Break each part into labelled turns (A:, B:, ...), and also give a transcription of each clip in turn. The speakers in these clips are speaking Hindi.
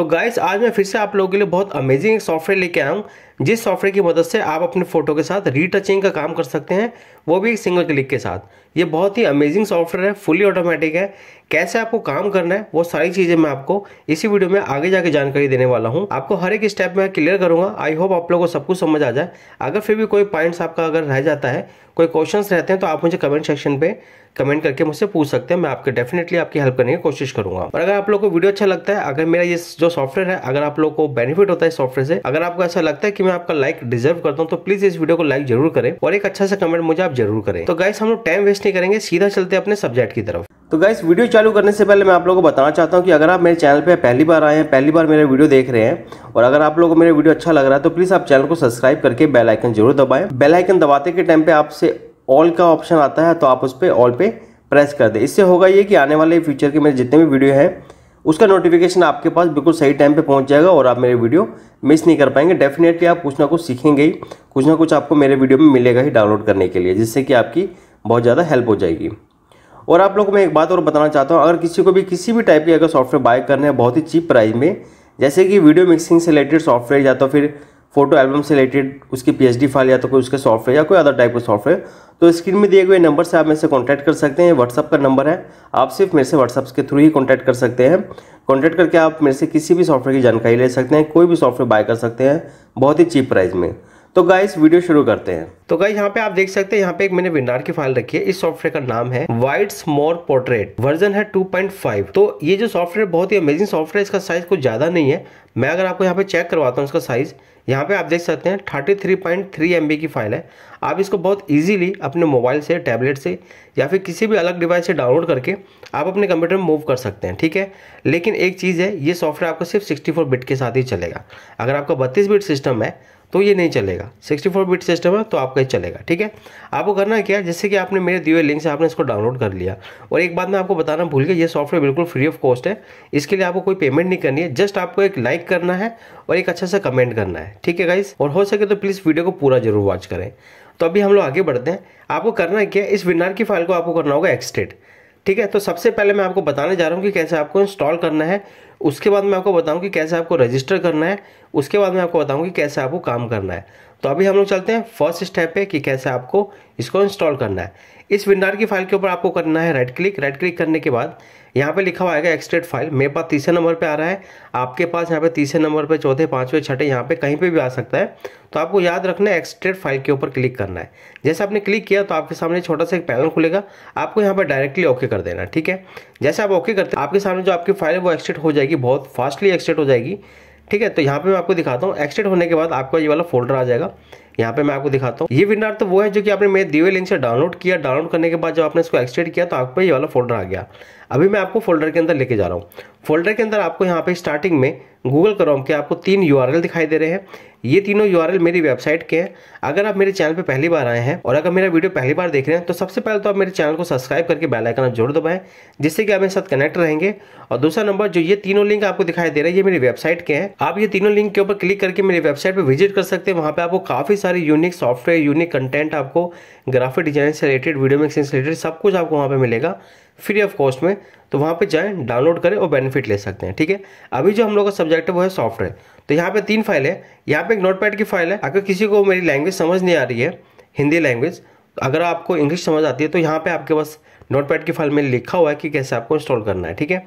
A: तो गाइस आज मैं फिर से आप लोगों के लिए बहुत अमेजिंग एक सॉफ्टवेयर लेके आया हूँ जिस सॉफ्टवेयर की मदद से आप अपने फोटो के साथ रीटचिंग का काम कर सकते हैं वो भी एक सिंगल क्लिक के साथ ये बहुत ही अमेजिंग सॉफ्टवेयर है फुली ऑटोमेटिक है कैसे आपको काम करना है वो सारी चीज़ें मैं आपको इसी वीडियो में आगे जाके जानकारी देने वाला हूँ आपको हर एक स्टेप में क्लियर करूँगा आई होप आप लोग को सब कुछ समझ आ जाए अगर फिर भी कोई पॉइंट्स आपका अगर रह जाता है कोई क्वेश्चन रहते हैं तो आप मुझे कमेंट सेक्शन पर कमेंट करके मुझसे पूछ सकते हैं मैं आपके डेफिनेटली आपकी हेल्प करने की कोशिश करूंगा और अगर आप लोग को वीडियो अच्छा लगता है अगर मेरा ये जो सॉफ्टवेयर है अगर आप लोग को बेनिफिट होता है सॉफ्टवेयर से अगर आपको ऐसा लगता है कि मैं आपका लाइक डिजर्व करता हूँ तो प्लीज इस वीडियो को लाइक जरूर करें और एक अच्छा सा कमेंट मुझे आप जरूर करें तो गाइस हम लोग टाइम वेस्ट नहीं करेंगे सीधा चलते अपने सब्जेक्ट की तरफ तो गाइस वीडियो चालू करने से पहले मैं आप लोगों को बताना चाहता हूँ कि अगर आप मेरे चैनल पे पहली बार आए हैं पहली बार मेरे वीडियो देख रहे हैं और अगर आप लोगों को मेरे वीडियो अच्छा लग रहा है तो प्लीज़ आप चैनल को सब्सक्राइब करके बेल आइकन जरूर दबाएं बेल आइकन दबाते के टाइम पे आपसे ऑल का ऑप्शन आता है तो आप उस पर ऑल पे प्रेस कर दें इससे होगा ये कि आने वाले फ्यूचर के मेरे जितने भी वीडियो हैं उसका नोटिफिकेशन आपके पास बिल्कुल सही टाइम पे पहुंच जाएगा और आप मेरे वीडियो मिस नहीं कर पाएंगे डेफिनेटली आप कुछ ना कुछ सीखेंगे ही कुछ ना कुछ आपको मेरे वीडियो में मिलेगा ही डाउनलोड करने के लिए जिससे कि आपकी बहुत ज़्यादा हेल्प हो जाएगी और आप लोग को मैं एक बात और बताना चाहता हूँ अगर किसी को भी किसी भी टाइप के अगर सॉफ्टवेयर बाय करना है बहुत ही चीप प्राइस में जैसे कि वीडियो मिक्सिंग से रिलेटेड सॉफ्टवेयर या तो फिर फोटो एल्बम से रिलेटेड उसकी पी फाइल या तो कोई उसके सॉफ्टवेयर या कोई अदर टाइप का सॉफ्टवेयर तो स्क्रीन में दिए गए नंबर से आप मेरे से कॉन्टैक्ट कर सकते हैं व्हाट्सअप का नंबर है आप सिर्फ मेरे से व्हाट्सअप के थ्रू ही कॉन्टैक्ट कर सकते हैं कॉन्टैक्ट करके आप मेरे से किसी भी सॉफ्टवेयर की जानकारी ले सकते हैं कोई भी सॉफ्टवेयर बाय कर सकते हैं बहुत ही चीप प्राइस में तो गाइस वीडियो शुरू करते हैं तो गाइस यहाँ पे आप देख सकते हैं यहाँ पे एक मैंने विनार की फाइल रखी है इस सॉफ्टवेयर का नाम है वाइट मोर पोर्ट्रेट वर्जन है 2.5 तो ये जो सॉफ्टवेयर बहुत ही अमेजिंग सॉफ्टवेयर इसका साइज कुछ ज्यादा नहीं है मैं अगर आपको यहाँ पे चेक करवाता हूँ इसका साइज यहाँ पे आप देख सकते हैं 33.3 थ्री की फाइल है आप इसको बहुत ईजिली अपने मोबाइल से टैबलेट से या फिर किसी भी अलग डिवाइस से डाउनलोड करके आप अपने कंप्यूटर में मूव कर सकते हैं ठीक है लेकिन एक चीज़ है ये सॉफ्टवेयर आपको सिर्फ सिक्सटी बिट के साथ ही चलेगा अगर आपका बत्तीस बिट सिस्टम है तो ये नहीं चलेगा 64 बिट सिस्टम है तो आपका ही चलेगा ठीक है आपको करना क्या जैसे कि आपने मेरे दिए लिंक से आपने इसको डाउनलोड कर लिया और एक बात मैं आपको बताना भूल गया ये सॉफ्टवेयर बिल्कुल फ्री ऑफ कॉस्ट है इसके लिए आपको कोई पेमेंट नहीं करनी है जस्ट आपको एक लाइक करना है और एक अच्छा सा कमेंट करना है ठीक है गाइस और हो सके तो प्लीज़ वीडियो को पूरा जरूर वॉच करें तो अभी हम लोग आगे बढ़ते हैं आपको करना क्या है इस विनार की फाइल को आपको करना होगा एक्सटेट ठीक है तो सबसे पहले मैं आपको बताने जा रहा हूँ कि कैसे आपको इंस्टॉल करना है उसके बाद मैं आपको बताऊँ कि कैसे आपको रजिस्टर करना है उसके बाद मैं आपको बताऊँ कि कैसे आपको काम करना है तो अभी हम लोग चलते हैं फर्स्ट स्टेप पे कि कैसे आपको इसको इंस्टॉल करना है इस विंडार की फाइल के ऊपर आपको करना है राइट क्लिक राइट क्लिक करने के बाद यहाँ पे लिखा हुआ आएगा एक्सट्रेट फाइल मेरे पास तीसरे नंबर पे आ रहा है आपके पास यहाँ पे तीसरे नंबर पे चौथे पाँचवें छठे यहाँ पे कहीं पे भी आ सकता है तो आपको याद रखना है एक्सट्रेट फाइल के ऊपर क्लिक करना है जैसे आपने क्लिक किया तो आपके सामने छोटा सा एक पैनल खुलेगा आपको यहाँ पर डायरेक्टली ओके कर देना ठीक है जैसे आप ओके करते आपके सामने जो आपकी फाइल है वो एक्सट्रेट हो जाएगी बहुत फास्टली एक्सट्रेट हो जाएगी ठीक है तो यहाँ पर मैं आपको दिखाता हूँ एक्सटेड होने के बाद आपका ये वाला फोल्डर आ जाएगा यहाँ पे मैं आपको दिखाता हूँ ये विंडर तो वो है जो कि आपने मेरे दिव्य लिंक से डाउनलोड किया डाउनलोड करने के बाद जब आपने इसको एक्सटेंड किया तो आपको ये वाला फोल्डर आ गया अभी मैं आपको फोल्डर के अंदर लेके जा रहा हूँ फोल्डर के अंदर आपको यहाँ पे स्टार्टिंग में गूगल क्रोम के आपको तीन यू दिखाई दे रहे हैं ये तीनों यू मेरी वेबसाइट के हैं अगर आप मेरे चैनल पे पहली बार आए हैं और अगर मेरा वीडियो पहली बार देख रहे हैं तो सबसे पहले तो आप मेरे चैनल को सब्सक्राइब करके बेल आइकन आप जरूर दबाएं जिससे कि आप मेरे साथ कनेक्ट रहेंगे और दूसरा नंबर जो ये तीनों लिंक आपको दिखाई दे रहे हैं ये मेरी वेबसाइट के हैं आप ये तीनों लिंक के ऊपर क्लिक करके मेरी वेबसाइट पर विजिट कर सकते हैं वहाँ पर आपको काफ़ी सारे यूनिक सॉफ्टवेयर यूनिक कंटेंट आपको ग्राफिक डिजाइन से रिलेटेड वीडियो मेक्सिंग से रिलेटेड सब कुछ आपको वहाँ पर मिलेगा फ्री ऑफ कॉस्ट में तो वहाँ पे जाएं डाउनलोड करें और बेनिफिट ले सकते हैं ठीक है अभी जो हम लोग का सब्जेक्ट है वो है सॉफ्टवेयर तो यहाँ पे तीन फाइल है यहाँ पे एक नोटपैड की फाइल है अगर किसी को मेरी लैंग्वेज समझ नहीं आ रही है हिंदी लैंग्वेज तो अगर आपको इंग्लिश समझ आती है तो यहाँ पर आपके पास नोटपैड की फाइल में लिखा हुआ है कि कैसे आपको इंस्टॉल करना है ठीक है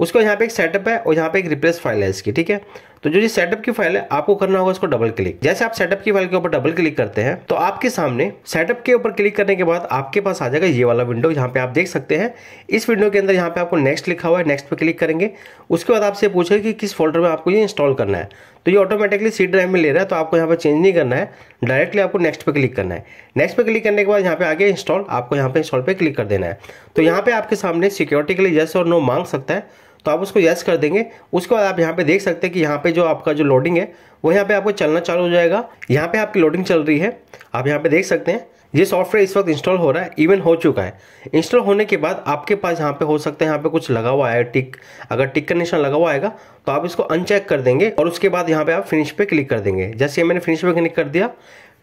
A: उसका यहाँ पे एक सेटअप है और यहाँ पे एक रिप्लेस फाइल है इसकी ठीक है तो जो ये सेटअप की फाइल है आपको करना होगा इसको डबल क्लिक जैसे आप सेटअप की फाइल के ऊपर डबल क्लिक करते हैं तो आपके सामने सेटअप के ऊपर क्लिक करने के बाद आपके पास आ जाएगा ये वाला विंडो यहाँ पे आप देख सकते हैं इस विंडो के अंदर यहाँ पे आपको नेक्स्ट लिखा हुआ है नेक्स्ट पे क्लिक करेंगे उसके बाद आपसे पूछेगा कि किस फोल्डर में आपको ये इंस्टॉल करना है तो ये ऑटोमेटिकली सी ड्राइव में ले रहा है तो आपको यहाँ पर चेंज नहीं करना है डायरेक्टली आपको नेक्स्ट पे क्लिक करना है नेक्स्ट पे क्लिक करने के बाद यहाँ पे आगे इंस्टॉल आपको यहाँ पे इंस्टॉल पे क्लिक कर देना है तो यहाँ पे आपके सामने सिक्योरिटी के लिए यस और नो मांग सकता है तो आप उसको यस कर देंगे उसके बाद आप यहाँ पे देख सकते हैं कि यहाँ पे जो आपका जो लोडिंग है वो यहाँ पे आपको चलना चालू हो जाएगा यहाँ पे आपकी लोडिंग चल रही है आप यहाँ पे देख सकते हैं ये सॉफ्टवेयर इस वक्त इंस्टॉल हो रहा है इवन हो चुका है इंस्टॉल होने के बाद आपके पास यहाँ पे हो सकता है यहाँ पे कुछ लगा हुआ है टिक अगर टिक का निशान लगा हुआ आएगा तो आप इसको अनचेक कर देंगे और उसके बाद यहाँ पे आप फिनिश पे क्लिक कर देंगे जैसे मैंने फिनिश पे क्लिक कर दिया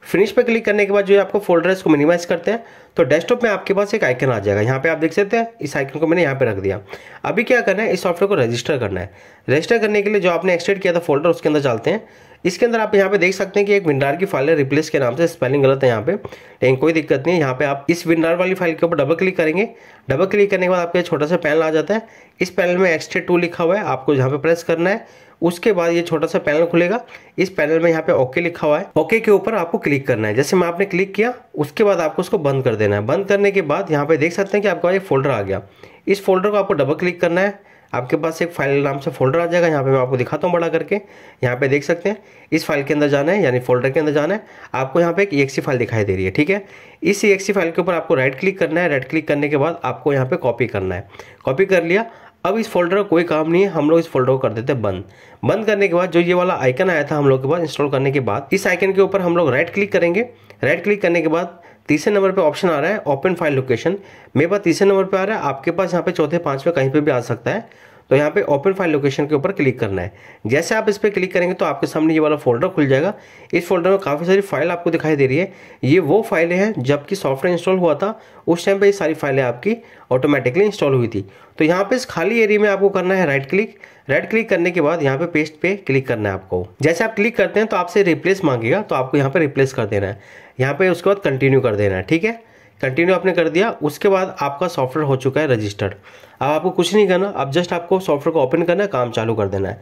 A: फिनिश पर क्लिक करने के बाद जो है आपको फोल्डर इसको मिनिमाइज करते हैं तो डेस्कटॉप में आपके पास एक आइकन आ जाएगा यहाँ पे आप देख सकते हैं इस आइकन को मैंने यहाँ पे रख दिया अभी क्या करना है इस सॉफ्टवेयर को रजिस्टर करना है रजिस्टर करने के लिए जो आपने एक्सटेड किया था फोल्डर उसके अंदर चलते हैं इसके अंदर आप यहाँ पे देख सकते हैं कि एक विंडार की फाइल है रिप्लेस के नाम से स्पेलिंग गलत है यहाँ पे लेकिन कोई दिक्कत नहीं है यहाँ पे आप इस विंडार वाली फाइल के ऊपर डबल क्लिक करेंगे डबल क्लिक करने के बाद आपके छोटा सा पैनल आ जाता है इस पैनल में एक्सटेड टू लिखा हुआ है आपको यहाँ पे प्रेस करना है उसके बाद ये छोटा सा पैनल खुलेगा इस पैनल में यहाँ पे ओके लिखा हुआ है ओके के ऊपर आपको क्लिक करना है जैसे मैं आपने क्लिक किया उसके बाद आपको उसको बंद कर देना है बंद करने के बाद यहाँ पे देख सकते हैं कि आपका ये फोल्डर आ गया इस फोल्डर को आपको डबल क्लिक करना है आपके पास एक फाइल नाम से फोल्डर आ जाएगा यहाँ पे मैं आपको दिखाता हूँ बड़ा करके यहाँ पे देख सकते हैं इस फाइल के अंदर जाना है यानी फोल्डर के अंदर जाना है आपको यहाँ पे एक एक्सी फाइल दिखाई दे रही है ठीक है इस एक्सी फाइल के ऊपर आपको राइट क्लिक करना है राइट क्लिक करने के बाद आपको यहाँ पे कॉपी करना है कॉपी कर लिया अब इस फोल्डर का कोई काम नहीं है हम लोग इस फोल्डर को कर देते हैं बंद बंद करने के बाद जो ये वाला आइकन आया था हम लोग के पास इंस्टॉल करने के बाद इस आइकन के ऊपर हम लोग राइट क्लिक करेंगे राइट क्लिक करने के बाद तीसरे नंबर पे ऑप्शन आ रहा है ओपन फाइल लोकेशन मेरे पास तीसरे नंबर पे आ रहा है आपके पास यहाँ पे चौथे पांचवे कहीं पे भी आ सकता है तो यहाँ पे ओपन फाइल लोकेशन के ऊपर क्लिक करना है जैसे आप इस पर क्लिक करेंगे तो आपके सामने ये वाला फोल्डर खुल जाएगा इस फोल्डर में काफ़ी सारी फाइल आपको दिखाई दे रही है ये वो फाइलें हैं जबकि सॉफ्टवेयर इंस्टॉल हुआ था उस टाइम पर ये सारी फाइलें आपकी ऑटोमेटिकली इंस्टॉल हुई थी तो यहाँ पर इस खाली एरिया में आपको करना है राइट क्लिक राइट क्लिक करने के बाद यहाँ पे पेस्ट पे क्लिक करना है आपको जैसे आप क्लिक करते हैं तो आपसे रिप्लेस मांगेगा तो आपको यहाँ पे रिप्लेस कर देना है यहाँ पे उसके बाद कंटिन्यू कर देना है ठीक है कंटिन्यू आपने कर दिया उसके बाद आपका सॉफ्टवेयर हो चुका है रजिस्टर्ड अब आपको कुछ नहीं करना अब जस्ट आपको सॉफ्टवेयर को ओपन करना है काम चालू कर देना है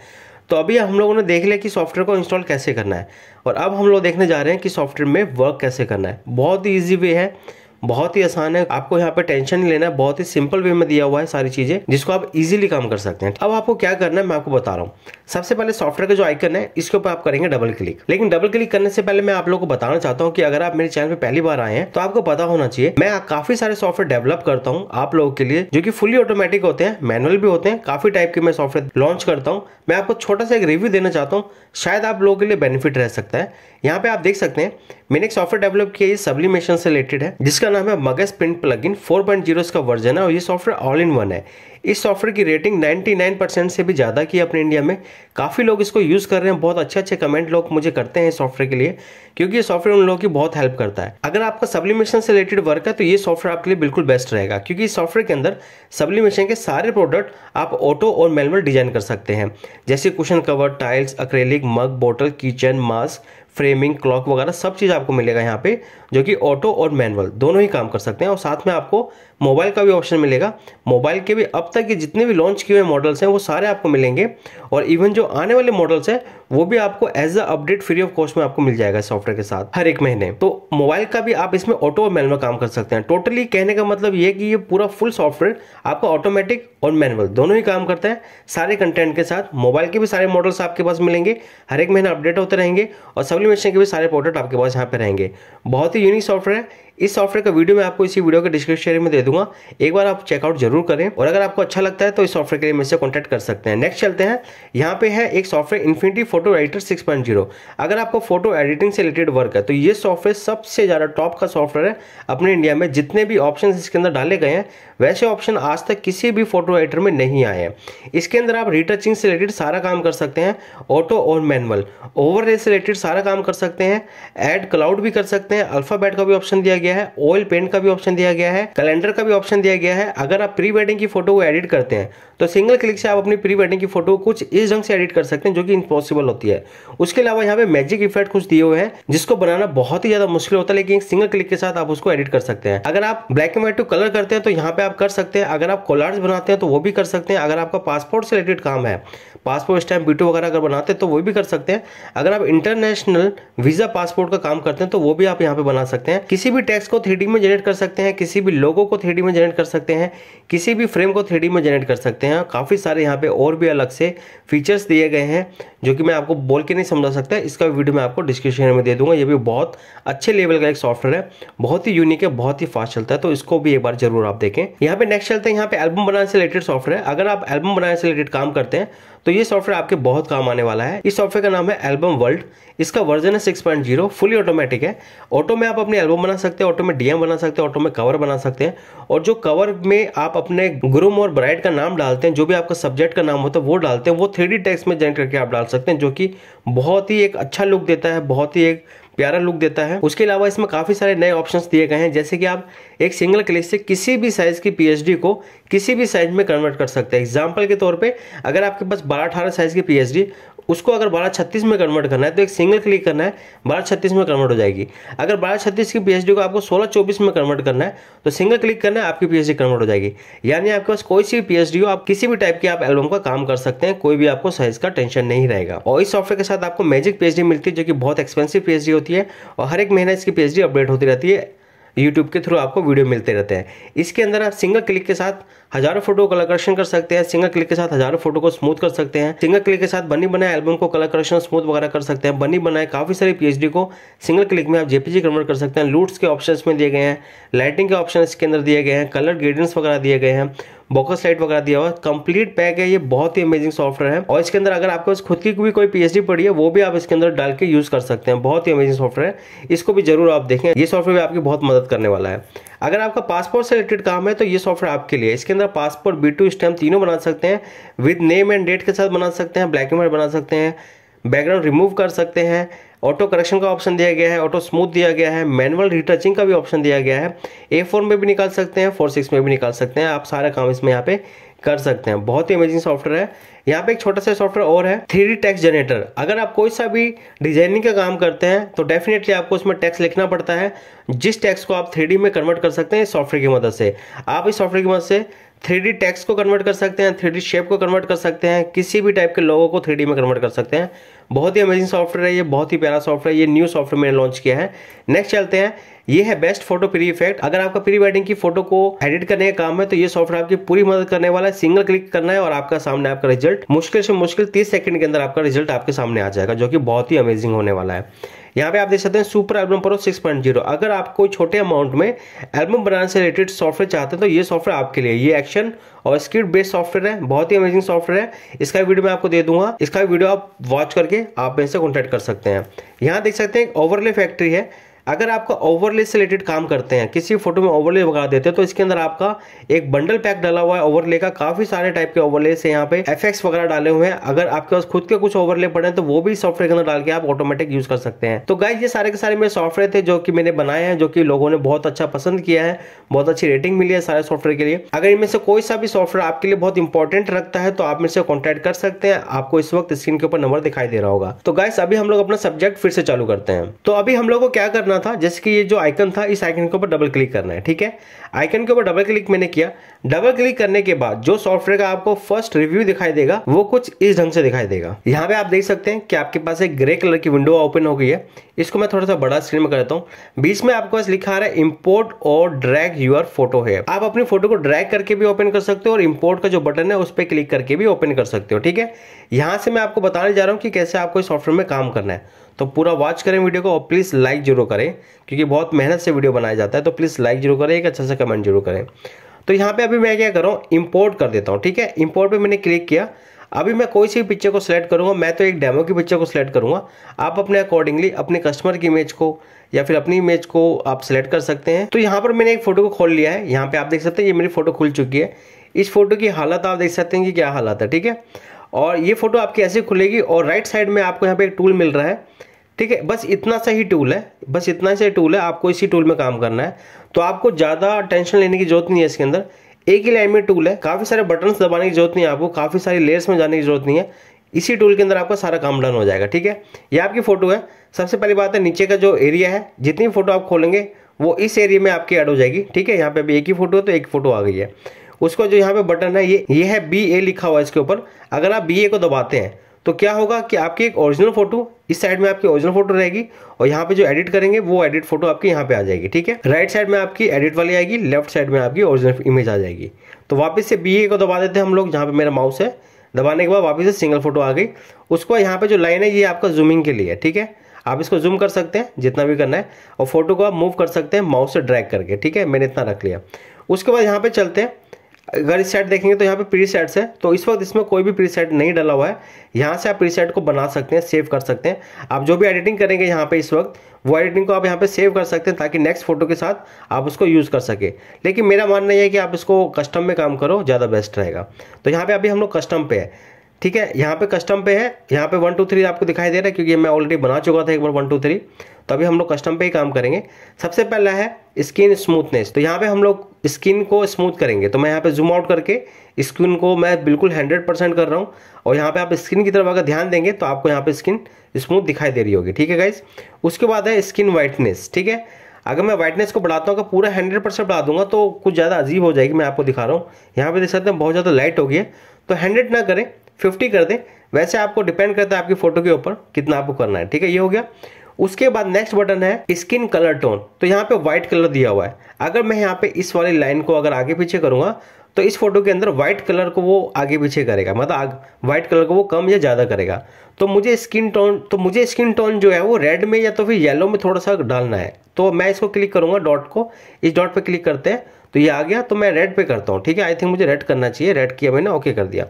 A: तो अभी हम लोगों ने देख लिया कि सॉफ्टवेयर को इंस्टॉल कैसे करना है और अब हम लोग देखने जा रहे हैं कि सॉफ्टवेयर में वर्क कैसे करना है बहुत ही ईजी वे है बहुत ही आसान है आपको यहाँ पे टेंशन नहीं लेना है बहुत ही सिंपल वे में दिया हुआ है सारी चीजें जिसको आप इजीली काम कर सकते हैं अब आपको क्या करना है मैं आपको बता रहा हूँ सबसे पहले सॉफ्टवेयर का जो आइकन है इसके ऊपर आप करेंगे डबल क्लिक लेकिन डबल क्लिक करने से पहले मैं आप लोग को बताना चाहता हूँ कि अगर आप मेरे चैनल पर पहली बार आए हैं तो आपको पता होना चाहिए मैं काफी सारे सॉफ्टवेयर डेवलप करता हूँ आप लोगों के लिए जो की फुली ऑटोमेटिक होते हैं मैनुअल भी होते हैं काफी टाइप के मैं सॉफ्टवेयर लॉन्च करता हूँ मैं आपको छोटा सा एक रिव्यू देना चाहता हूँ शायद आप लोगों के लिए बेनिफिट रह सकता है यहाँ पे आप देख सकते हैं मैंने एक सॉफ्टवेयर डेवलप किया ये सब्लिमेशन से रिलेटेड है जिसका नाम है mugs print plug in four point zero इसका वर्जन है और ये सॉफ्टवेयर ऑल इन वन है इस सॉफ्टवेयर की रेटिंग 99 परसेंट से भी ज़्यादा की अपने इंडिया में काफ़ी लोग इसको यूज़ कर रहे हैं बहुत अच्छे अच्छे कमेंट लोग मुझे करते हैं सॉफ्टवेयर के लिए क्योंकि ये सॉफ्टवेयर उन लोगों की बहुत हेल्प करता है अगर आपका सब्लिमेशन से रिलेटेड वर्क है तो ये सॉफ्टवेयर आपके लिए बिल्कुल बेस्ट रहेगा क्योंकि इस सॉफ्टवेयर के अंदर सब्लिमेशन के सारे प्रोडक्ट आप ऑटो और मेलमल डिजाइन कर सकते हैं जैसे cushion cover tiles acrylic mug bottle kitchen mask framing clock वगैरह सब चीज़ आपको मिलेगा यहाँ पे जो कि ऑटो और मैनुअल दोनों ही काम कर सकते हैं और साथ में आपको मोबाइल का भी ऑप्शन मिलेगा मोबाइल के भी अब तक के जितने भी लॉन्च किए हुए मॉडल्स हैं वो सारे आपको मिलेंगे और इवन जो आने वाले मॉडल्स हैं वो भी आपको as a update free of cost में आपको मिल जाएगा सॉफ्टवेयर के साथ हर एक महीने तो मोबाइल का भी आप इसमें ऑटो और मैनुअल काम कर सकते हैं टोटली कहने का मतलब ये कि ये पूरा फुल सॉफ्टवेयर आपका ऑटोमेटिक और मैनुअल दोनों ही काम करता है सारे कंटेंट के साथ मोबाइल के भी सारे मॉडल्स आपके पास मिलेंगे हर एक महीने अपडेट होते रहेंगे और सब्लिमेशन के भी सारे प्रोडक्ट आपके पास यहाँ पे रहेंगे बहुत ही यूनिक सॉफ्टवेयर है इस सॉफ्टवेयर का वीडियो मैं आपको इसी वीडियो के डिस्क्रिप्शन में दे दूंगा एक बार आप चेकआउट जरूर करें और अगर आपको अच्छा लगता है तो इस सॉफ्टवेयर के लिए मुझसे कॉन्टैक्ट कर सकते हैं नेक्स्ट चलते हैं यहाँ पे है एक software infinity photo editor six अगर आपको फोटो एडिटिंग से रिलेटेड वर्क है तो ये सॉफ्टवेयर सबसे ज़्यादा टॉप का सॉफ्टवेयर है अपने इंडिया में जितने भी ऑप्शन इसके अंदर डाले गए हैं वैसे ऑप्शन आज तक किसी भी फोटो एडिटर में नहीं आए हैं इसके अंदर आप रिटचिंग से रिलेटेड सारा काम कर सकते हैं ऑटो और मैनुअल ओवर से रिलेटेड सारा काम कर सकते हैं एड क्लाउड भी कर सकते हैं अल्फाबेट का भी ऑप्शन दिया गया गया है ऑयल पेंट का भी ऑप्शन दिया गया है कैलेंडर का भी ऑप्शन दिया गया है अगर आप प्री वेडिंग की फोटो को एडिट करते हैं तो सिंगल क्लिक से आप अपनी प्री वेडिंग की फोटो कुछ इस ढंग से एडिट कर सकते हैं जो कि इम्पॉसिबल होती है उसके अलावा यहाँ पे मैजिक इफेक्ट कुछ दिए हुए हैं जिसको बनाना बहुत ही ज्यादा मुश्किल होता है लेकिन सिंगल क्लिक के साथ आप उसको एडिट कर सकते हैं अगर आप black and white to colour करते हैं तो यहाँ पे आप कर सकते हैं अगर आप कोलार्स बनाते हैं तो वो भी कर सकते हैं अगर आपका पासपोर्ट से रिलेटेड काम है पासपोर्ट स्टैम्प बीटू वगैरह अगर बनाते हैं तो वो भी कर सकते हैं अगर आप इंटरनेशनल वीजा पासपोर्ट का काम करते हैं तो वो भी आप यहाँ पे बना सकते हैं किसी भी टेक्स्ट को थ्री में जनरेट कर सकते हैं किसी भी लोगों को थ्री में जनरेट कर सकते हैं किसी भी फ्रेम को थ्री में जनरेट कर सकते हैं काफ़ी सारे यहाँ पे और भी अलग से फीचर्स दिए गए हैं जो कि मैं आपको बोल के नहीं समझा सकता इसका वीडियो मैं आपको डिस्क्रिप्शन में दे दूंगा ये भी बहुत अच्छे लेवल का एक सॉफ्टवेयर है बहुत ही यूनिक है बहुत ही फास्ट चलता है तो इसको भी एक बार जरूर आप देखें यहाँ पे नेक्स्ट चलते हैं यहाँ पे एल्बम बनाने से रिलेटेड सॉफ्टवेयर है अगर आप एल्बम बनाने से रिलेटेड काम करते हैं तो ये सॉफ्टवेयर आपके बहुत काम आने वाला है इस सॉफ्टवेयर का नाम है एल्बम वर्ल्ड इसका वर्जन है 6.0 फुली ऑटोमेटिक है ऑटो में आप अपनी एल्बम बना सकते हैं ऑटो में डीएम बना सकते हैं ऑटो में कवर बना सकते हैं और जो कवर में आप अपने ग्रूम और ब्राइड का नाम डालते हैं जो भी आपका सब्जेक्ट का नाम होता है वो डालते हैं वो थ्री टेक्स्ट में जॉइन करके आप डाल सकते हैं जो कि बहुत ही एक अच्छा लुक देता है बहुत ही एक प्यारा लुक देता है उसके अलावा इसमें काफी सारे नए ऑप्शन दिए गए हैं जैसे कि आप एक सिंगल क्लिक से किसी भी साइज की पीएचडी को किसी भी साइज में कन्वर्ट कर सकते हैं एग्जाम्पल के तौर पर अगर आपके पास बारह अठारह साइज की पीएचडी उसको अगर बारह छत्तीस में कन्वर्ट करना है तो एक सिंगल क्लिक करना है बारह छत्तीस में कन्वर्ट हो जाएगी अगर बारह छत्तीस की पी को आपको सोलह चौबीस में कन्वर्ट करना है तो सिंगल क्लिक करना है आपकी पी कन्वर्ट हो जाएगी यानी आपके पास कोई सी पी हो आप किसी भी टाइप के आप एल्बम का काम कर सकते हैं कोई भी आपको साइज का टेंशन नहीं रहेगा और इस सॉफ्टवेयर के साथ आपको मैजिक पी मिलती है जो कि बहुत एक्सपेंसिव पी होती है और हर एक महीना इसकी पी अपडेट होती रहती है यूट्यूब के थ्रू आपको वीडियो मिलते रहते हैं इसके अंदर आप सिंगल क्लिक के साथ हजारों फोटो कलर करेक्शन कर सकते हैं सिंगल क्लिक के साथ हजारों फोटो को स्मूथ कर सकते हैं सिंगल क्लिक के साथ बनी बनाए एल्बम को कलर करेक्शन स्मूथ वगैरह कर सकते हैं बनी बनाए काफी सारी पीएचडी को सिंगल क्लिक में आप जेपीजी कन्वर्ट कर सकते हैं लूट्स के ऑप्शन में दिए गए हैं लाइटिंग के ऑप्शन इसके अंदर दिए गए हैं कलर ग्रेडियंट्स वगैरह दिए गए हैं बॉक्स लाइट वगैरह दिया हुआ कंप्लीट पैक है ये बहुत ही अमेजिंग सॉफ्टवेयर है और इसके अंदर अगर आपके पास खुद की भी कोई पीएचडी पड़ी है वो भी आप इसके अंदर डाल के यूज कर सकते हैं बहुत ही अमेजिंग सॉफ्टवेयर है इसको भी जरूर आप देखें ये सॉफ्टवेयर आपकी बहुत मदद करने वाला है अगर आपका पासपोर्ट से रिलेटेड काम है तो ये सॉफ्टवेयर आपके लिए इसके अंदर पासपोर्ट बी टू स्टैम्प तीनों बना सकते हैं विद नेम एंड डेट के साथ बना सकते हैं ब्लैक एंड व्हाइट बना सकते हैं बैकग्राउंड रिमूव कर सकते हैं ऑटो करेक्शन का ऑप्शन दिया गया है ऑटो स्मूथ दिया गया है मैनुअल रिटचिंग का भी ऑप्शन दिया गया है ए फोर में भी निकाल सकते हैं फोर सिक्स में भी निकाल सकते हैं आप सारा काम इसमें यहाँ पे कर सकते हैं बहुत ही अमेजिंग सॉफ्टवेयर है यहाँ पे एक छोटा सा सॉफ्टवेयर और है थ्री टैक्स जनरेटर अगर आप कोई सा भी डिजाइनिंग का काम करते हैं तो डेफिनेटली आपको उसमें टैक्स लिखना पड़ता है जिस टैक्स को आप थ्री में कन्वर्ट कर सकते हैं इस सॉफ्टवेयर की मदद से आप इस सॉफ्टवेयर की मदद से थ्री टेक्स्ट को कन्वर्ट कर सकते हैं थ्री शेप को कन्वर्ट कर सकते हैं किसी भी टाइप के लोगों को थ्री में कन्वर्ट कर सकते हैं बहुत ही अमेजिंग सॉफ्टवेयर है ये बहुत ही प्यारा सॉफ्टवेयर ये न्यू सॉफ्टवेयर मैंने लॉन्च किया है नेक्स्ट चलते हैं ये है बेस्ट फोटो प्री इफेक्ट अगर आपका प्री वेडिंग की फोटो को एडिट करने का काम है तो ये सॉफ्टवेयर आपकी पूरी मदद करने वाला है सिंगल क्लिक करना है और आपका सामने आपका रिजल्ट मुश्किल से मुश्किल तीस सेकंड के अंदर आपका रिजल्ट आपके सामने आ जाएगा जो कि बहुत ही अमेजिंग होने वाला है यहाँ पे आप देख सकते हैं सुपर एल्बम प्रो 6.0 अगर आप कोई छोटे अमाउंट में एल्बम बनाने से रिलेटेड सॉफ्टवेयर चाहते हैं तो ये सॉफ्टवेयर आपके लिए ये एक्शन और स्क्रिप्ट बेस्ड सॉफ्टवेयर है बहुत ही अमेजिंग सॉफ्टवेयर है इसका वीडियो मैं आपको दे दूंगा इसका वीडियो आप वॉच करके आप मेरे से कॉन्टेक्ट कर सकते हैं यहाँ देख सकते हैं ओवरले फैक्ट्री है अगर आपका ओवरले से रिलेटेड काम करते हैं किसी फोटो में ओवरले लगा देते हैं तो इसके अंदर आपका एक बंडल पैक डाला हुआ है ओवरले का काफी सारे टाइप के ओवरले से यहाँ पे एफ वगैरह डाले हुए हैं अगर आपके पास खुद के कुछ ओवरले पड़े हैं तो वो भी सॉफ्टवेयर के अंदर डाल के आप ऑटोमेटिक यूज कर सकते हैं तो गाइज ये सारे के सारे मेरे सॉफ्टवेयर थे जो कि मैंने बनाए हैं जो कि लोगों ने बहुत अच्छा पसंद किया है बहुत अच्छी रेटिंग मिली है सारे सॉफ्टवेयर के लिए अगर इनमें से कोई सा भी सॉफ्टवेयर आपके लिए बहुत इंपॉर्टेंट रखता है तो आप मेरे से कॉन्टेक्ट कर सकते हैं आपको इस वक्त स्क्रीन के ऊपर नंबर दिखाई दे रहा होगा तो गाइस अभी हम लोग अपना सब्जेक्ट फिर से चालू करते हैं तो अभी हम लोग को क्या करना करना था जैसे कि ये जो आइकन था इस आइकन के ऊपर डबल क्लिक करना है ठीक है आइकन के ऊपर डबल क्लिक मैंने किया डबल क्लिक करने के बाद जो सॉफ्टवेयर का आपको फर्स्ट रिव्यू दिखाई देगा वो कुछ इस ढंग से दिखाई देगा यहाँ पे आप देख सकते हैं कि आपके पास एक ग्रे कलर की विंडो ओपन हो गई है इसको मैं थोड़ा सा बड़ा स्क्रीन में करता हूँ बीच में आपके पास लिखा रहा है इम्पोर्ट और ड्रैग यूर फोटो है आप अपनी फोटो को ड्रैग करके भी ओपन कर सकते हो और इम्पोर्ट का जो बटन है उस पर क्लिक करके भी ओपन कर सकते हो ठीक है यहाँ से मैं आपको बताने जा रहा हूँ कि कैसे आपको इस सॉफ्टवेयर में काम करना है तो पूरा वॉच करें वीडियो को और प्लीज़ लाइक जरूर करें क्योंकि बहुत मेहनत से वीडियो बनाया जाता है तो प्लीज़ लाइक जरूर करें एक अच्छा सा कमेंट जरूर करें तो यहाँ पे अभी मैं क्या करूँ इम्पोर्ट कर देता हूँ ठीक है इम्पोर्ट पर मैंने क्लिक किया अभी मैं कोई सी पिक्चर को सिलेक्ट करूँगा मैं तो एक डेमो की पिक्चर को सिलेक्ट करूँगा आप अपने अकॉर्डिंगली अपने कस्टमर की इमेज को या फिर अपनी इमेज को आप सिलेक्ट कर सकते हैं तो यहाँ पर मैंने एक फ़ोटो को खोल लिया है यहाँ पे आप देख सकते हैं ये मेरी फ़ोटो खुल चुकी है इस फोटो की हालत आप देख सकते हैं कि क्या हालत है ठीक है और ये फ़ोटो आपकी ऐसे खुलेगी और राइट साइड में आपको यहाँ पे एक टूल मिल रहा है ठीक है बस इतना सा ही टूल है बस इतना सा ही टूल है आपको इसी टूल में काम करना है तो आपको ज़्यादा टेंशन लेने की जरूरत नहीं है इसके अंदर एक ही लाइन में टूल है काफ़ी सारे बटन्स दबाने की जरूरत नहीं है आपको काफ़ी सारी लेयर्स में जाने की जरूरत नहीं है इसी टूल के अंदर आपका सारा काम डन हो जाएगा ठीक है ये आपकी फ़ोटो है सबसे पहली बात है नीचे का जो एरिया है जितनी फ़ोटो आप खोलेंगे वो इस एरिया में आपकी ऐड हो जाएगी ठीक है यहाँ पे अभी एक ही फोटो है तो एक फ़ोटो आ गई है उसका जो यहाँ पे बटन है ये ये है बी ए लिखा हुआ है इसके ऊपर अगर आप बी ए को दबाते हैं तो क्या होगा कि आपकी एक ओरिजिनल फोटो इस साइड में आपकी ओरिजिनल फोटो रहेगी और यहाँ पे जो एडिट करेंगे वो एडिट फोटो आपकी यहाँ पे आ जाएगी ठीक है राइट साइड में आपकी एडिट वाली आएगी लेफ्ट साइड में आपकी ओरिजिनल इमेज आ जाएगी तो वापस से बी ए को दबा देते हैं हम लोग जहाँ पे मेरा माउस है दबाने के बाद वापस से सिंगल फोटो आ गई उसको यहाँ पे जो लाइन है ये आपका जूमिंग के लिए ठीक है आप इसको जूम कर सकते हैं जितना भी करना है और फोटो को आप मूव कर सकते हैं माउस से ड्रैग करके ठीक है मैंने इतना रख लिया उसके बाद यहाँ पे चलते हैं अगर इस सेट देखेंगे तो यहाँ पे प्री प्रीसेट्स है तो इस वक्त इसमें कोई भी प्रीसेट नहीं डला हुआ है यहाँ से आप प्रीसेट को बना सकते हैं सेव कर सकते हैं आप जो भी एडिटिंग करेंगे यहाँ पे इस वक्त वो एडिटिंग को आप यहाँ पे सेव कर सकते हैं ताकि नेक्स्ट फोटो के साथ आप उसको यूज़ कर सके लेकिन मेरा मानना यह है कि आप इसको कस्टम में काम करो ज़्यादा बेस्ट रहेगा तो यहाँ पर अभी हम लोग कस्टम पे है ठीक है यहाँ पे कस्टम पे है यहाँ पे वन टू थ्री आपको दिखाई दे रहा है क्योंकि मैं ऑलरेडी बना चुका था एक बार वन टू थ्री तो अभी हम लोग कस्टम पे ही काम करेंगे सबसे पहला है स्किन स्मूथनेस तो यहाँ पे हम लोग स्किन को स्मूथ करेंगे तो मैं यहाँ पे जूम आउट करके स्किन को मैं बिल्कुल हंड्रेड परसेंट कर रहा हूँ और यहाँ पे आप स्किन की तरफ अगर ध्यान देंगे तो आपको यहाँ पे स्किन स्मूथ दिखाई दे रही होगी ठीक है गाइज उसके बाद है स्किन वाइटनेस ठीक है अगर मैं वाइटनेस को बढ़ाता हूँ अगर पूरा हंड्रेड परसेंट बढ़ा दूंगा तो कुछ ज़्यादा अजीब हो जाएगी मैं आपको दिखा रहा हूँ यहाँ पे देख सकते हैं बहुत ज़्यादा लाइट हो गई है तो हंड्रेड ना करें फिफ्टी कर दें वैसे आपको डिपेंड करता है आपकी फोटो के ऊपर कितना आपको करना है ठीक है ये हो गया उसके बाद नेक्स्ट बटन है स्किन कलर टोन तो यहाँ पे व्हाइट कलर दिया हुआ है अगर मैं यहाँ पे इस वाली लाइन को अगर आगे पीछे करूंगा तो इस फोटो के अंदर व्हाइट कलर को वो आगे पीछे करेगा मतलब व्हाइट कलर को वो कम या ज़्यादा करेगा तो मुझे स्किन टोन तो मुझे स्किन टोन जो है वो रेड में या तो फिर येलो में थोड़ा सा डालना है तो मैं इसको क्लिक करूंगा डॉट को इस डॉट पर क्लिक करते हैं तो ये आ गया तो मैं रेड पे करता हूँ ठीक है आई थिंक मुझे रेड करना चाहिए रेड किया मैंने ओके कर दिया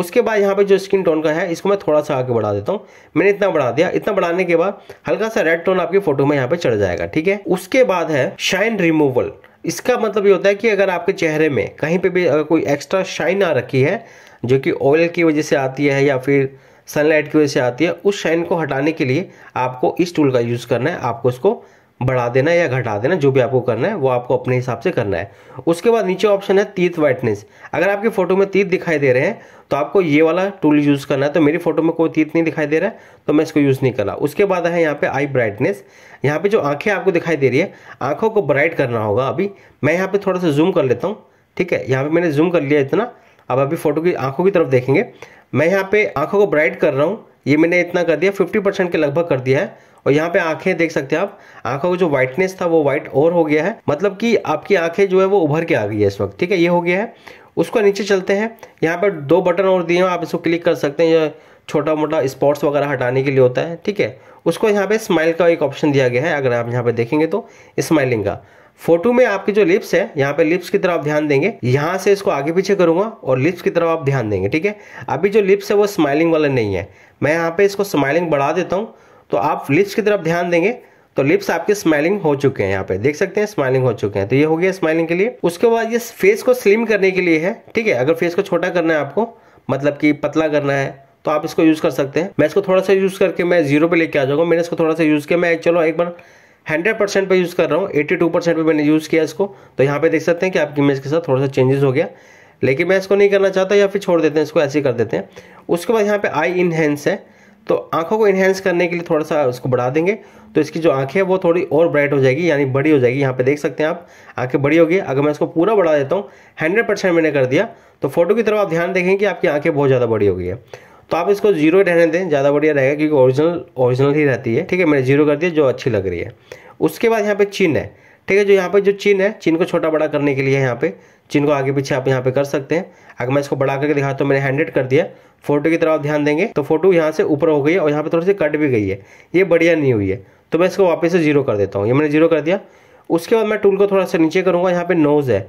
A: उसके बाद यहाँ पे जो स्किन टोन का है इसको मैं थोड़ा सा आगे बढ़ा देता हूँ मैंने इतना बढ़ा दिया इतना बढ़ाने के बाद हल्का सा रेड टोन आपकी फोटो में यहाँ पे चढ़ जाएगा ठीक है उसके बाद है शाइन रिमूवल इसका मतलब ये होता है कि अगर आपके चेहरे में कहीं पर भी अगर कोई एक्स्ट्रा शाइन आ रखी है जो कि ऑयल की वजह से आती है या फिर सनलाइट की वजह से आती है उस शाइन को हटाने के लिए आपको इस टूल का यूज़ करना है आपको इसको बढ़ा देना या घटा देना जो भी आपको करना है वो आपको अपने हिसाब से करना है उसके बाद नीचे ऑप्शन है तीत वाइटनेस अगर आपकी फ़ोटो में तीत दिखाई दे रहे हैं तो आपको ये वाला टूल यूज़ करना है तो मेरी फ़ोटो में कोई तीत नहीं दिखाई दे रहा है तो मैं इसको यूज़ नहीं कर रहा उसके बाद है यहाँ पे आई ब्राइटनेस यहाँ पे जो आंखें आपको दिखाई दे रही है आंखों को ब्राइट करना होगा अभी मैं यहाँ पे थोड़ा सा जूम कर लेता हूँ ठीक है यहाँ पे मैंने जूम कर लिया इतना अब अभी फोटो की आंखों की तरफ देखेंगे मैं यहाँ पे आंखों को ब्राइट कर रहा हूँ ये मैंने इतना कर दिया फिफ्टी परसेंट के लगभग कर दिया है और यहाँ पे आंखें देख सकते हैं आप आंखों का जो व्हाइटनेस था वो व्हाइट और हो गया है मतलब कि आपकी आंखें जो है वो उभर के आ गई है इस वक्त ठीक है ये हो गया है उसको नीचे चलते हैं यहाँ पर दो बटन और दिए हैं आप इसको क्लिक कर सकते हैं छोटा मोटा स्पॉट्स वगैरह हटाने के लिए होता है ठीक है उसको यहाँ पे स्माइल का एक ऑप्शन दिया गया है अगर आप यहाँ पे देखेंगे तो स्माइलिंग का फोटो में आपके जो लिप्स है यहाँ पे लिप्स की तरफ आप ध्यान देंगे यहाँ से इसको आगे पीछे करूंगा और लिप्स की तरफ आप ध्यान देंगे ठीक है अभी जो लिप्स है वो स्माइलिंग वाला नहीं है मैं यहाँ पे इसको स्माइलिंग बढ़ा देता हूँ तो आप लिप्स की तरफ ध्यान देंगे तो लिप्स आपके स्माइलिंग हो चुके हैं यहाँ पे देख सकते हैं स्माइलिंग हो चुके हैं तो ये हो गया स्माइलिंग के लिए उसके बाद ये फेस को स्लिम करने के लिए है ठीक है अगर फेस को छोटा करना है आपको मतलब कि पतला करना है तो आप इसको यूज़ कर सकते हैं मैं इसको थोड़ा सा यूज़ करके मैं जीरो पे लेके आ जाऊँगा मैंने इसको थोड़ा सा यूज़ किया मैं चलो एक बार हंड्रेड परसेंट पर यूज़ कर रहा हूँ एट्टी टू परसेंट पर मैंने यूज़ किया इसको तो यहाँ पे देख सकते हैं कि आपकी इमेज के साथ थोड़ा सा चेंजेस हो गया लेकिन मैं इसको नहीं करना चाहता या फिर छोड़ देते हैं इसको ऐसे कर देते हैं उसके बाद यहाँ पे आई इनहेंस है तो आंखों को इन्हेंस करने के लिए थोड़ा सा उसको बढ़ा देंगे तो इसकी जो आंखें हैं वो थोड़ी और ब्राइट हो जाएगी यानी बड़ी हो जाएगी यहाँ पे देख सकते हैं आप आंखें बड़ी होगी अगर मैं इसको पूरा बढ़ा देता हूँ हंड्रेड परसेंट मैंने कर दिया तो फोटो की तरफ आप ध्यान देखें कि आपकी आंखें बहुत ज़्यादा बड़ी हो गई है तो आप इसको जीरो रहने दें ज़्यादा बढ़िया रहेगा क्योंकि ओरिजिनल ओरिजिनल ही रहती है ठीक है मैंने जीरो कर दिया जो अच्छी लग रही है उसके बाद यहाँ पर चिन्ह है ठीक है जो यहाँ पे जो चिन्ह है चिन्ह को छोटा बड़ा करने के लिए यहाँ पे चिन्ह को आगे पीछे आप यहाँ पे कर सकते हैं अगर मैं इसको बढ़ा करके दिखाता तो हूँ मैंने हैंडेड कर दिया फोटो की तरफ आप ध्यान देंगे तो फोटो यहाँ से ऊपर हो गई है और यहाँ पे थोड़ी सी कट भी गई है ये बढ़िया नहीं हुई है तो मैं इसको वापस से जीरो कर देता हूँ ये मैंने जीरो कर दिया उसके बाद मैं टूल को थोड़ा सा नीचे करूँगा यहाँ पे नोज़ है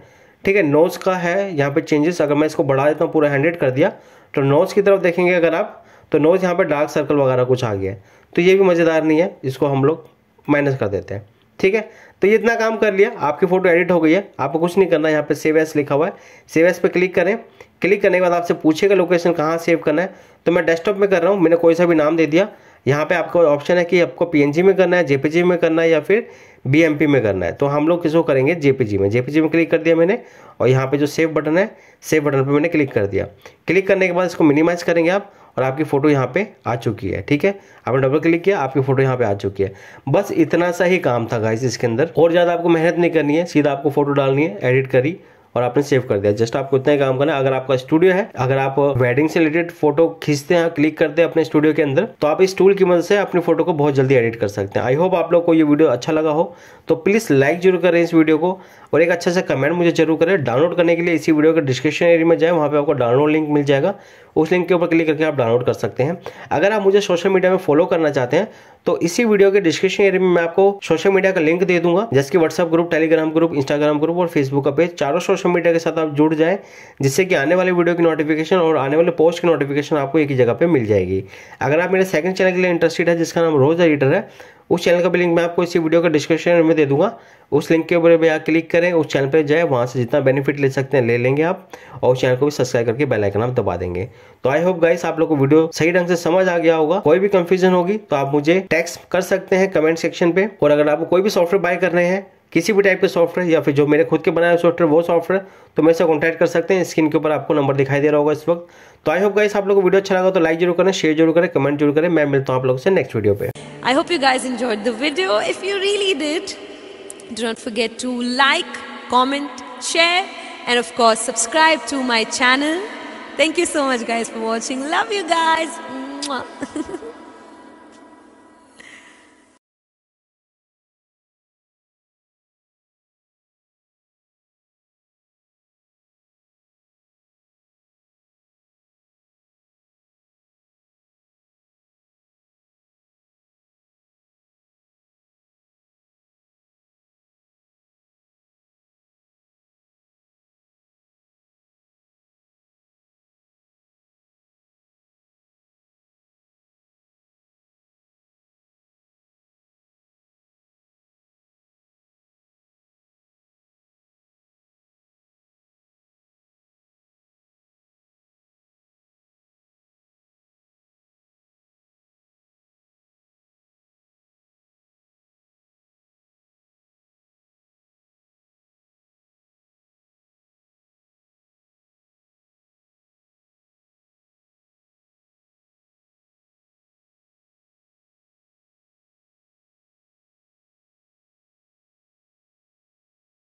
A: ठीक है नोज़ का है यहाँ पे चेंजेस अगर मैं इसको बढ़ा देता हूँ पूरा हैंडेड कर दिया तो नोज़ की तरफ देखेंगे अगर आप तो नोज़ यहाँ पर डार्क सर्कल वगैरह कुछ आ गया है तो ये भी मज़ेदार नहीं है इसको हम लोग माइनस कर देते हैं ठीक है तो ये इतना काम कर लिया आपकी फोटो एडिट हो गई है आपको कुछ नहीं करना है यहाँ पे सेव एस लिखा हुआ है सेव एस पे क्लिक करें क्लिक करने के बाद आपसे पूछेगा लोकेशन कहाँ सेव करना है तो मैं डेस्कटॉप में कर रहा हूँ मैंने कोई सा भी नाम दे दिया यहाँ पे आपका ऑप्शन है कि आपको पी में करना है जेपीजी में करना है या फिर बी में करना है तो हम लोग किसको करेंगे जेपीजी में जेपीजी में क्लिक कर दिया मैंने और यहाँ पे जो सेव बटन है सेव बटन पर मैंने क्लिक कर दिया क्लिक करने के बाद इसको मिनिमाइज करेंगे आप और आपकी फ़ोटो यहाँ पे आ चुकी है ठीक है आपने डबल क्लिक किया आपकी फ़ोटो यहाँ पे आ चुकी है बस इतना सा ही काम था गाइस इसके अंदर और ज़्यादा आपको मेहनत नहीं करनी है सीधा आपको फ़ोटो डालनी है एडिट करी और आपने सेव कर दिया जस्ट आपको इतना ही काम करना है अगर आपका स्टूडियो है अगर आप वेडिंग से रिलेटेड फोटो खींचते हैं क्लिक करते हैं अपने स्टूडियो के अंदर तो आप इस टूल की मदद से अपनी फोटो को बहुत जल्दी एडिट कर सकते हैं आई होप आप लोग को ये वीडियो अच्छा लगा हो तो प्लीज़ लाइक जरूर करें इस वीडियो को और एक अच्छा सा कमेंट मुझे जरूर करें डाउनलोड करने के लिए इसी वीडियो के डिस्क्रिप्शन एरिया में जाए वहाँ पर आपको डाउनलोड लिंक मिल जाएगा उस लिंक के ऊपर क्लिक करके आप डाउनलोड कर सकते हैं अगर आप मुझे सोशल मीडिया में फॉलो करना चाहते हैं तो इसी वीडियो के डिस्क्रिप्शन एरिया में मैं आपको सोशल मीडिया का लिंक दे दूंगा जैसे कि WhatsApp group Telegram group Instagram group और फेसबुक का पेज चारों सोशल मीडिया के साथ आप जुड़ जाए जिससे कि आने वाले वीडियो की नोटिफिकेशन और आने वाले पोस्ट की नोटिफिकेशन आपको एक ही जगह पर मिल जाएगी अगर आप मेरे सेकंड चैनल के लिए इंटरेस्टेड है जिसका नाम रोज एडिटर है उस चैनल का भी लिंक मैं आपको इसी वीडियो के डिस्क्रिप्शन में दे दूंगा उस लिंक के ऊपर भी आप क्लिक करें उस चैनल पर जाए वहाँ से जितना बेनिफिट ले सकते हैं ले लेंगे आप और उस चैनल को भी सब्सक्राइब करके बेलाइकन आप दबा देंगे तो आई होप गाइस आप लोग को वीडियो सही ढंग से समझ आ गया होगा कोई भी कंफ्यूजन होगी तो आप मुझे टैक्स कर सकते हैं कमेंट सेक्शन पे और अगर आपको कोई भी सॉफ्टवेयर बाय कर रहे हैं किसी भी टाइप के सॉफ्टवेयर या फिर जो मेरे खुद के बनाया सॉफ्टवेयर वो सॉफ्टवेयर तो मेरे से कॉन्टैक्ट कर सकते हैं स्क्रीन के ऊपर आपको नंबर दिखाई दे रहा होगा इस वक्त तो आई होप गाइस आप लोगों को वीडियो अच्छा लगा तो लाइक जरूर करें शेयर जरूर करें कमेंट जरूर करें मैं मिलता हूँ आप लोगों से नेक्स्ट वीडियो पे I hope you guys enjoyed the video if you really did do not forget to like comment share and of course subscribe to my channel thank you so much guys, for watching. Love you guys.